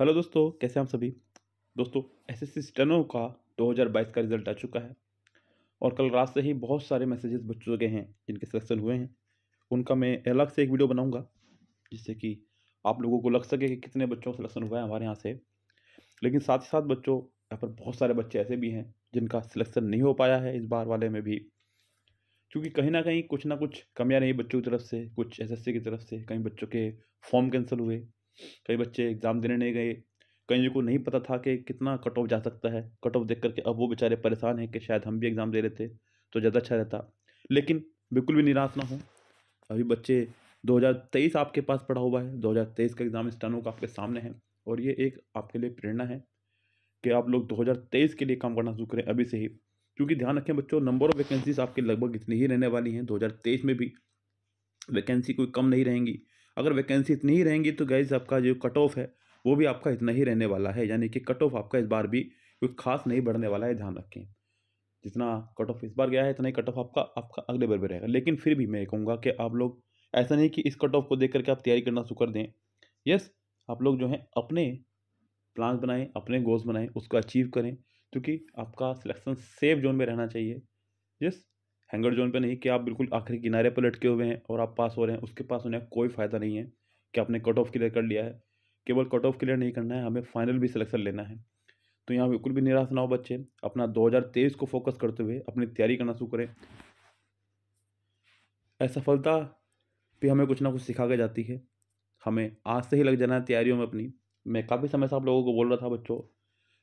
hello दोस्तों कैसे हम सभी दोस्तों एस एस सी स्टेनो का 2022 का रिजल्ट आ चुका है और कल रात से ही बहुत सारे मैसेजेस बच्चों के हैं जिनके सिलेक्शन हुए हैं उनका मैं अलग से एक वीडियो बनाऊंगा जिससे कि आप लोगों को लग सके कि कितने बच्चों का सिलेक्शन हुआ है हमारे यहाँ से लेकिन साथ ही साथ बच्चों यहाँ पर बहुत सारे बच्चे ऐसे भी हैं जिनका सिलेक्शन नहीं हो पाया है इस बार वाले में भी क्योंकि कहीं ना कहीं कुछ ना कुछ कमियाँ रही बच्चों की तरफ से कुछ एस की तरफ से कहीं बच्चों के फॉर्म कैंसिल हुए कई बच्चे एग्ज़ाम देने नहीं गए कई को नहीं पता था कि कितना कट ऑफ जा सकता है कट ऑफ देख करके अब वो बेचारे परेशान हैं कि शायद हम भी एग्ज़ाम दे रहे थे तो ज़्यादा अच्छा रहता लेकिन बिल्कुल भी निराश ना हो अभी बच्चे 2023 आपके पास पढ़ा हुआ है 2023 का एग्ज़ाम स्टानो का आपके सामने है और ये एक आपके लिए प्रेरणा है कि आप लोग 2023 के लिए काम करना शुरू करें अभी से ही क्योंकि ध्यान रखें बच्चों नंबर ऑफ़ वैकेंसीज आपकी लगभग इतनी ही रहने वाली हैं 2023 में भी वैकेंसी कोई कम नहीं रहेंगी अगर वैकेंसी इतनी ही रहेंगी तो गैज़ आपका जो कट ऑफ है वो भी आपका इतना ही रहने वाला है यानी कि कट ऑफ आपका इस बार भी कोई खास नहीं बढ़ने वाला है ध्यान रखें जितना कट ऑफ इस बार गया है इतना ही कट ऑफ आपका आपका अगले बार भी रहेगा लेकिन फिर भी मैं कहूँगा कि आप लोग ऐसा नहीं कि इस कट ऑफ को देख करके आप तैयारी करना शुरू कर दें यस आप लोग जो हैं अपने प्लान बनाएं अपने गोल्स बनाएं उसको अचीव करें क्योंकि आपका सिलेक्शन सेफ जोन में रहना चाहिए यस हैंगर जोन पे नहीं कि आप बिल्कुल आखिरी किनारे पर लटके हुए हैं और आप पास हो रहे हैं उसके पास होने का कोई फ़ायदा नहीं है कि आपने कट ऑफ क्लियर कर लिया है केवल कट ऑफ क्लियर नहीं करना है हमें फाइनल भी सिलेक्शन लेना है तो यहाँ बिल्कुल भी निराश ना हो बच्चे अपना दो को फोकस करते हुए अपनी तैयारी करना शुरू करें असफलता भी हमें कुछ ना कुछ सिखा के जाती है हमें आज से ही लग जाना है तैयारियों में अपनी मैं काफ़ी समय से आप लोगों को बोल रहा था बच्चों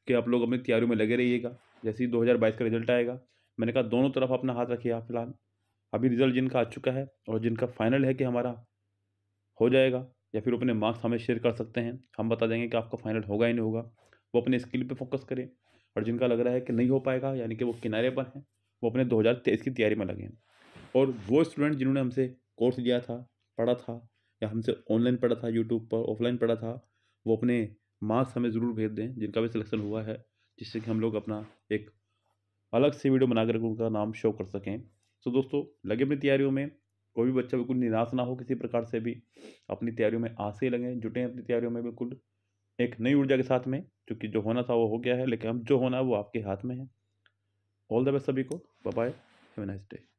कि आप लोग अपनी तैयारियों में लगे रहिएगा जैसे ही 2022 का रिजल्ट आएगा मैंने कहा दोनों तरफ अपना हाथ रखिए आप फिलहाल अभी रिज़ल्ट जिनका आ चुका है और जिनका फाइनल है कि हमारा हो जाएगा या फिर अपने मार्क्स हमें शेयर कर सकते हैं हम बता देंगे कि आपका फाइनल होगा या नहीं होगा वो अपने स्किल पे फोकस करें और जिनका लग रहा है कि नहीं हो पाएगा यानी कि वो किनारे पर हैं वो अपने दो की तैयारी में लगे हैं और वो स्टूडेंट जिन्होंने हमसे कोर्स लिया था पढ़ा था या हमसे ऑनलाइन पढ़ा था यूट्यूब पर ऑफलाइन पढ़ा था वो अपने मार्क्स हमें ज़रूर भेज दें जिनका भी सिलेक्शन हुआ है जिससे कि हम लोग अपना एक अलग से वीडियो बनाकर उनका नाम शो कर सकें सो दोस्तों लगे अपनी तैयारियों में कोई भी बच्चा बिल्कुल निराश ना हो किसी प्रकार से भी अपनी तैयारियों में आसे ही लगें जुटें अपनी तैयारियों में बिल्कुल एक नई ऊर्जा के साथ में क्योंकि जो होना था वो हो गया है लेकिन अब जो होना है वो आपके हाथ में है ऑल द बेस्ट सभी को बाय हैव नाइस डे